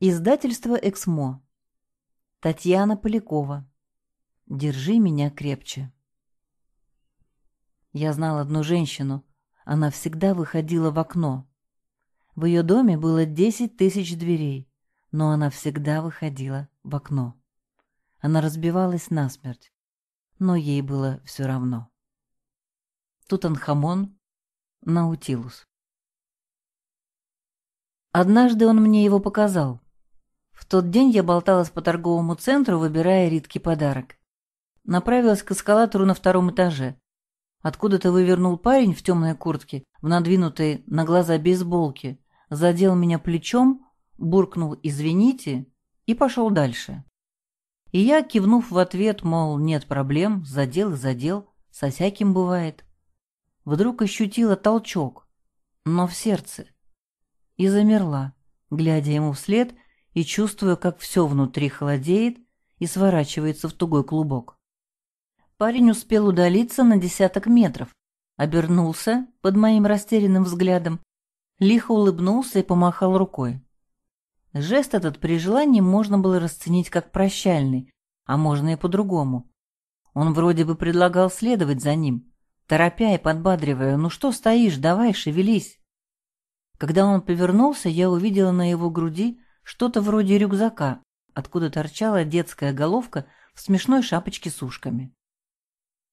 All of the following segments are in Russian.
Издательство «Эксмо». Татьяна Полякова. «Держи меня крепче». Я знал одну женщину. Она всегда выходила в окно. В ее доме было десять тысяч дверей, но она всегда выходила в окно. Она разбивалась насмерть, но ей было все равно. Тутанхамон, Наутилус. Однажды он мне его показал — в тот день я болталась по торговому центру, выбирая редкий подарок. Направилась к эскалатору на втором этаже. Откуда-то вывернул парень в темной куртке, в надвинутой на глаза бейсболке, задел меня плечом, буркнул «извините» и пошел дальше. И я, кивнув в ответ, мол, нет проблем, задел и задел, со всяким бывает, вдруг ощутила толчок, но в сердце, и замерла, глядя ему вслед – и чувствуя, как все внутри холодеет и сворачивается в тугой клубок. Парень успел удалиться на десяток метров, обернулся под моим растерянным взглядом, лихо улыбнулся и помахал рукой. Жест этот при желании можно было расценить как прощальный, а можно и по-другому. Он вроде бы предлагал следовать за ним, торопя и подбадривая «Ну что стоишь, давай, шевелись!». Когда он повернулся, я увидела на его груди что-то вроде рюкзака, откуда торчала детская головка в смешной шапочке с ушками.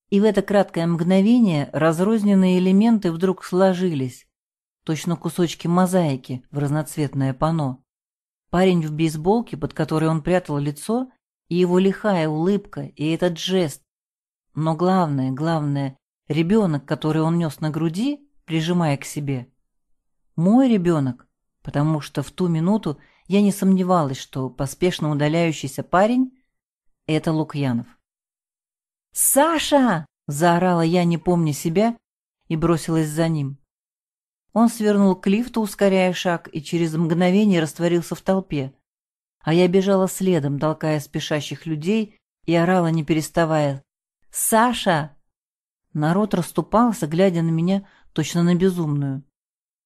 И в это краткое мгновение разрозненные элементы вдруг сложились, точно кусочки мозаики в разноцветное панно. Парень в бейсболке, под которой он прятал лицо, и его лихая улыбка, и этот жест. Но главное, главное, ребенок, который он нес на груди, прижимая к себе. Мой ребенок, потому что в ту минуту я не сомневалась, что поспешно удаляющийся парень — это Лукьянов. «Саша!» — заорала я, не помня себя, и бросилась за ним. Он свернул к лифту, ускоряя шаг, и через мгновение растворился в толпе. А я бежала следом, толкая спешащих людей и орала, не переставая. «Саша!» Народ расступался, глядя на меня точно на безумную.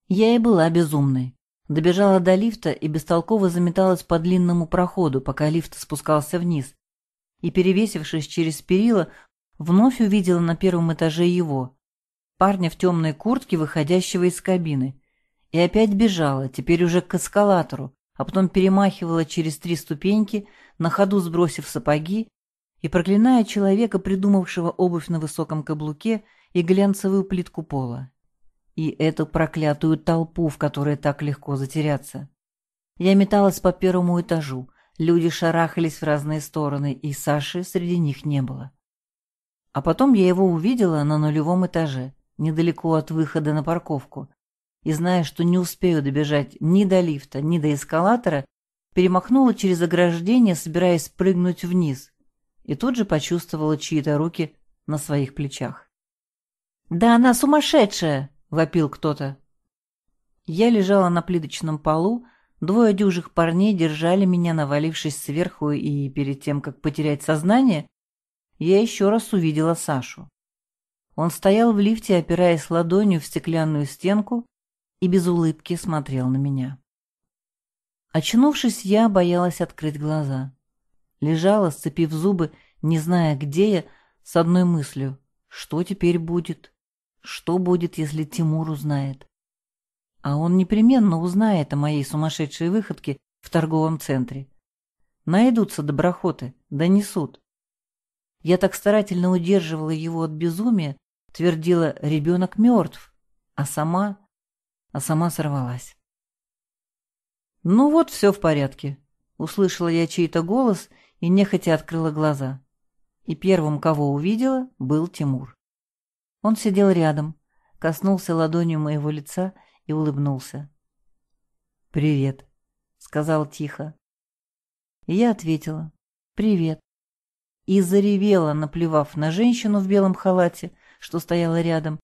Я и была безумной. Добежала до лифта и бестолково заметалась по длинному проходу, пока лифт спускался вниз. И, перевесившись через перила, вновь увидела на первом этаже его, парня в темной куртке, выходящего из кабины. И опять бежала, теперь уже к эскалатору, а потом перемахивала через три ступеньки, на ходу сбросив сапоги, и проклиная человека, придумавшего обувь на высоком каблуке и глянцевую плитку пола и эту проклятую толпу, в которой так легко затеряться. Я металась по первому этажу, люди шарахались в разные стороны, и Саши среди них не было. А потом я его увидела на нулевом этаже, недалеко от выхода на парковку, и, зная, что не успею добежать ни до лифта, ни до эскалатора, перемахнула через ограждение, собираясь прыгнуть вниз, и тут же почувствовала чьи-то руки на своих плечах. «Да она сумасшедшая!» — вопил кто-то. Я лежала на плиточном полу, двое дюжих парней держали меня, навалившись сверху, и перед тем, как потерять сознание, я еще раз увидела Сашу. Он стоял в лифте, опираясь ладонью в стеклянную стенку и без улыбки смотрел на меня. Очнувшись, я боялась открыть глаза. Лежала, сцепив зубы, не зная, где я, с одной мыслью «Что теперь будет?» Что будет, если Тимур узнает? А он непременно узнает о моей сумасшедшей выходке в торговом центре. Найдутся доброхоты, донесут. Я так старательно удерживала его от безумия, твердила «ребенок мертв», а сама... а сама сорвалась. «Ну вот, все в порядке», — услышала я чей-то голос и нехотя открыла глаза. И первым, кого увидела, был Тимур. Он сидел рядом, коснулся ладонью моего лица и улыбнулся. «Привет», — сказал тихо. Я ответила «Привет» и заревела, наплевав на женщину в белом халате, что стояла рядом,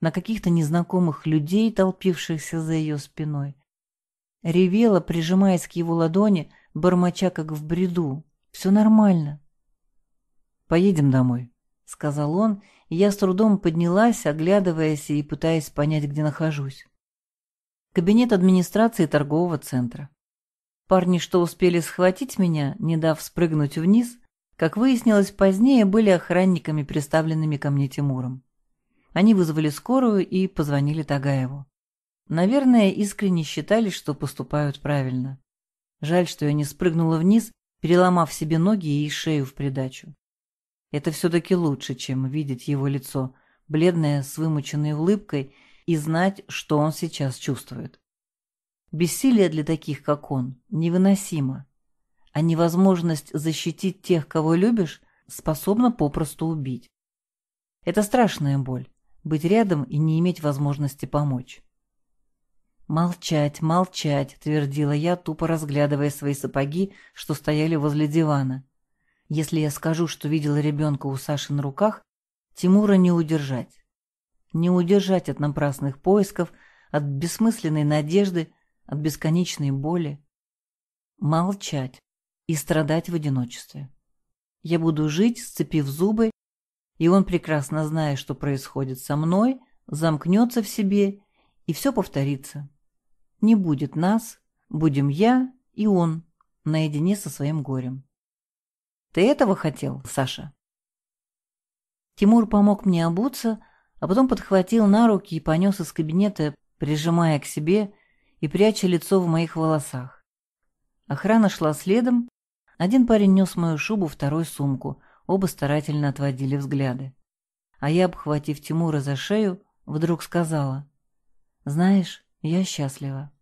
на каких-то незнакомых людей, толпившихся за ее спиной. Ревела, прижимаясь к его ладони, бормоча как в бреду. «Все нормально». «Поедем домой», — сказал он я с трудом поднялась, оглядываясь и пытаясь понять, где нахожусь. Кабинет администрации торгового центра. Парни, что успели схватить меня, не дав спрыгнуть вниз, как выяснилось позднее, были охранниками, представленными ко мне Тимуром. Они вызвали скорую и позвонили Тагаеву. Наверное, искренне считали, что поступают правильно. Жаль, что я не спрыгнула вниз, переломав себе ноги и шею в придачу. Это все-таки лучше, чем видеть его лицо, бледное, с вымученной улыбкой, и знать, что он сейчас чувствует. Бессилие для таких, как он, невыносимо. А невозможность защитить тех, кого любишь, способна попросту убить. Это страшная боль – быть рядом и не иметь возможности помочь. «Молчать, молчать», – твердила я, тупо разглядывая свои сапоги, что стояли возле дивана – если я скажу, что видела ребенка у Саши на руках, Тимура не удержать. Не удержать от напрасных поисков, от бессмысленной надежды, от бесконечной боли. Молчать и страдать в одиночестве. Я буду жить, сцепив зубы, и он, прекрасно зная, что происходит со мной, замкнется в себе, и все повторится. Не будет нас, будем я и он, наедине со своим горем. Ты этого хотел, Саша?» Тимур помог мне обуться, а потом подхватил на руки и понес из кабинета, прижимая к себе и пряча лицо в моих волосах. Охрана шла следом. Один парень нес мою шубу, второй — сумку. Оба старательно отводили взгляды. А я, обхватив Тимура за шею, вдруг сказала. «Знаешь, я счастлива».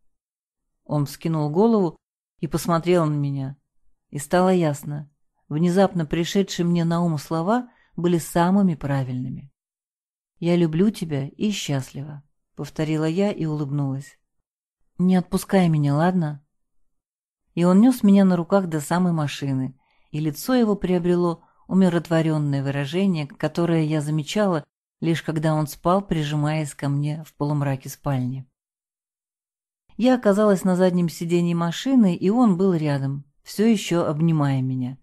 Он вскинул голову и посмотрел на меня. И стало ясно. Внезапно пришедшие мне на ум слова были самыми правильными. «Я люблю тебя и счастлива», — повторила я и улыбнулась. «Не отпускай меня, ладно?» И он нес меня на руках до самой машины, и лицо его приобрело умиротворенное выражение, которое я замечала, лишь когда он спал, прижимаясь ко мне в полумраке спальни. Я оказалась на заднем сиденье машины, и он был рядом, все еще обнимая меня.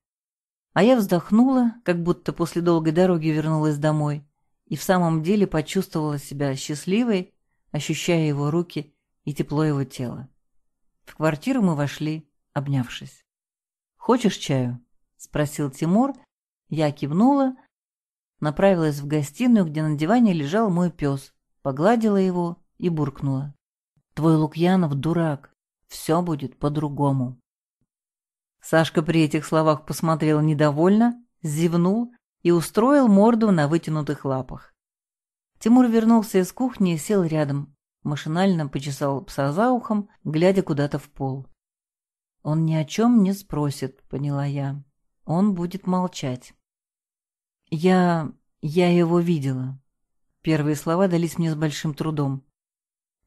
А я вздохнула, как будто после долгой дороги вернулась домой, и в самом деле почувствовала себя счастливой, ощущая его руки и тепло его тела. В квартиру мы вошли, обнявшись. «Хочешь чаю?» – спросил Тимур. Я кивнула, направилась в гостиную, где на диване лежал мой пес, погладила его и буркнула. «Твой Лукьянов дурак. Все будет по-другому». Сашка при этих словах посмотрел недовольно, зевнул и устроил морду на вытянутых лапах. Тимур вернулся из кухни и сел рядом, машинально почесал пса за ухом, глядя куда-то в пол. «Он ни о чем не спросит», — поняла я. «Он будет молчать». «Я... я его видела». Первые слова дались мне с большим трудом.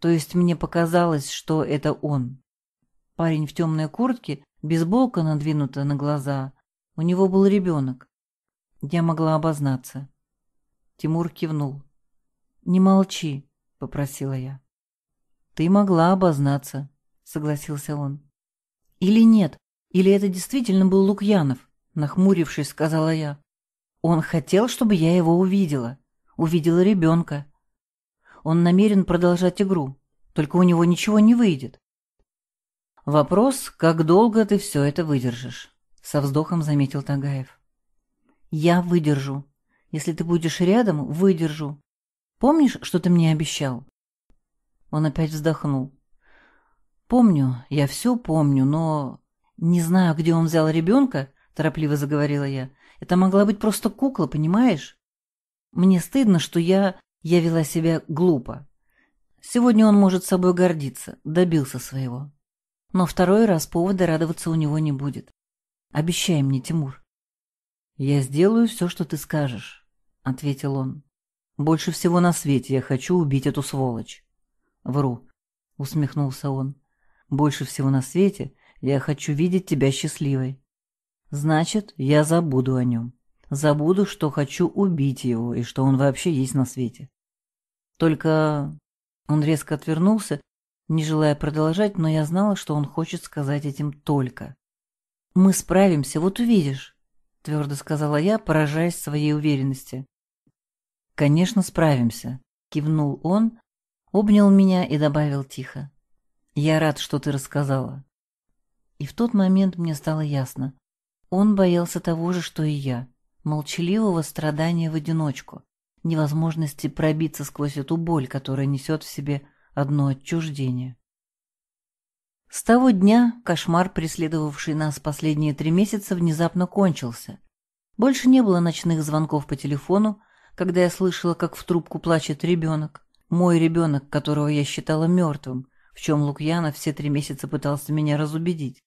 То есть мне показалось, что это он. Парень в темной куртке Бейсболка надвинута на глаза. У него был ребенок. Я могла обознаться. Тимур кивнул. «Не молчи», — попросила я. «Ты могла обознаться», — согласился он. «Или нет, или это действительно был Лукьянов», — нахмурившись, сказала я. «Он хотел, чтобы я его увидела. Увидела ребенка. Он намерен продолжать игру, только у него ничего не выйдет. «Вопрос, как долго ты все это выдержишь?» — со вздохом заметил Тагаев. «Я выдержу. Если ты будешь рядом, выдержу. Помнишь, что ты мне обещал?» Он опять вздохнул. «Помню, я все помню, но...» «Не знаю, где он взял ребенка», — торопливо заговорила я. «Это могла быть просто кукла, понимаешь? Мне стыдно, что я... я вела себя глупо. Сегодня он может собой гордиться, добился своего». Но второй раз повода радоваться у него не будет. Обещай мне, Тимур. «Я сделаю все, что ты скажешь», — ответил он. «Больше всего на свете я хочу убить эту сволочь». «Вру», — усмехнулся он. «Больше всего на свете я хочу видеть тебя счастливой. Значит, я забуду о нем. Забуду, что хочу убить его и что он вообще есть на свете. Только...» Он резко отвернулся не желая продолжать, но я знала, что он хочет сказать этим только. «Мы справимся, вот увидишь», — твердо сказала я, поражаясь своей уверенности. «Конечно, справимся», — кивнул он, обнял меня и добавил тихо. «Я рад, что ты рассказала». И в тот момент мне стало ясно. Он боялся того же, что и я, молчаливого страдания в одиночку, невозможности пробиться сквозь эту боль, которая несет в себе одно отчуждение. С того дня кошмар, преследовавший нас последние три месяца, внезапно кончился. Больше не было ночных звонков по телефону, когда я слышала, как в трубку плачет ребенок. Мой ребенок, которого я считала мертвым, в чем Лукьяна все три месяца пытался меня разубедить.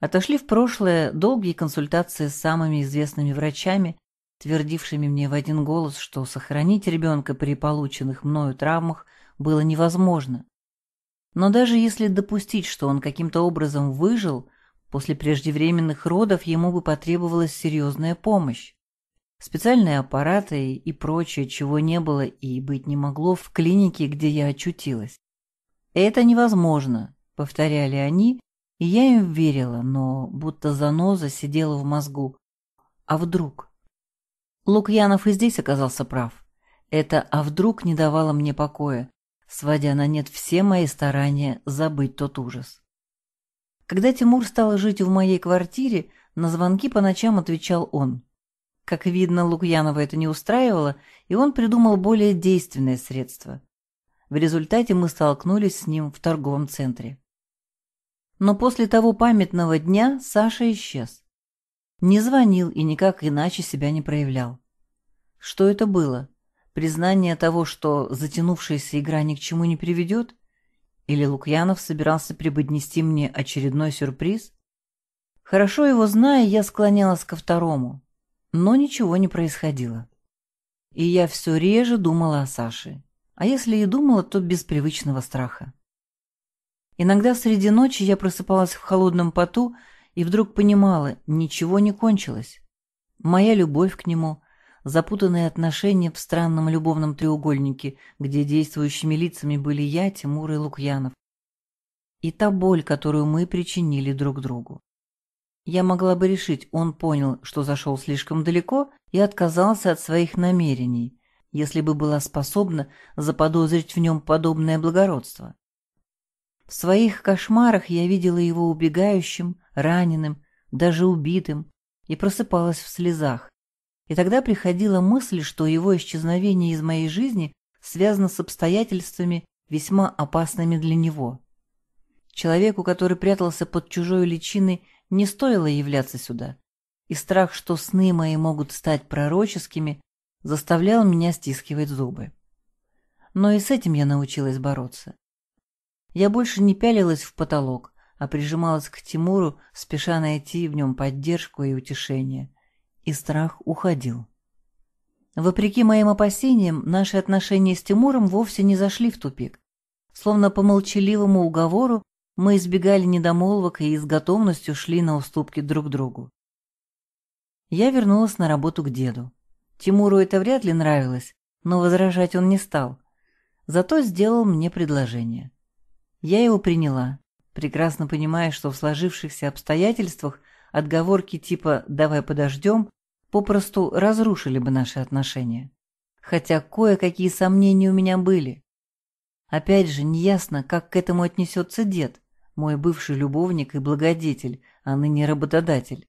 Отошли в прошлое долгие консультации с самыми известными врачами, твердившими мне в один голос, что сохранить ребенка при полученных мною травмах было невозможно. Но даже если допустить, что он каким-то образом выжил, после преждевременных родов ему бы потребовалась серьезная помощь. Специальные аппараты и прочее, чего не было и быть не могло в клинике, где я очутилась. «Это невозможно», — повторяли они, и я им верила, но будто заноза сидела в мозгу. А вдруг? Лукьянов и здесь оказался прав. Это «а вдруг» не давало мне покоя сводя на нет все мои старания забыть тот ужас. Когда Тимур стал жить в моей квартире, на звонки по ночам отвечал он. Как видно, Лукьянова это не устраивало, и он придумал более действенное средство. В результате мы столкнулись с ним в торговом центре. Но после того памятного дня Саша исчез. Не звонил и никак иначе себя не проявлял. Что это было? Признание того, что затянувшаяся игра ни к чему не приведет? Или Лукьянов собирался преподнести мне очередной сюрприз? Хорошо его зная, я склонялась ко второму, но ничего не происходило. И я все реже думала о Саше. А если и думала, то без привычного страха. Иногда среди ночи я просыпалась в холодном поту и вдруг понимала, ничего не кончилось. Моя любовь к нему, запутанные отношения в странном любовном треугольнике, где действующими лицами были я, Тимур и Лукьянов. И та боль, которую мы причинили друг другу. Я могла бы решить, он понял, что зашел слишком далеко и отказался от своих намерений, если бы была способна заподозрить в нем подобное благородство. В своих кошмарах я видела его убегающим, раненым, даже убитым, и просыпалась в слезах, и тогда приходила мысль, что его исчезновение из моей жизни связано с обстоятельствами, весьма опасными для него. Человеку, который прятался под чужой личиной, не стоило являться сюда, и страх, что сны мои могут стать пророческими, заставлял меня стискивать зубы. Но и с этим я научилась бороться. Я больше не пялилась в потолок, а прижималась к Тимуру, спеша найти в нем поддержку и утешение и страх уходил. Вопреки моим опасениям, наши отношения с Тимуром вовсе не зашли в тупик. Словно по молчаливому уговору мы избегали недомолвок и с готовностью шли на уступки друг другу. Я вернулась на работу к деду. Тимуру это вряд ли нравилось, но возражать он не стал. Зато сделал мне предложение. Я его приняла, прекрасно понимая, что в сложившихся обстоятельствах отговорки типа «давай подождем» попросту разрушили бы наши отношения. Хотя кое-какие сомнения у меня были. Опять же, неясно, как к этому отнесется дед, мой бывший любовник и благодетель, а ныне работодатель.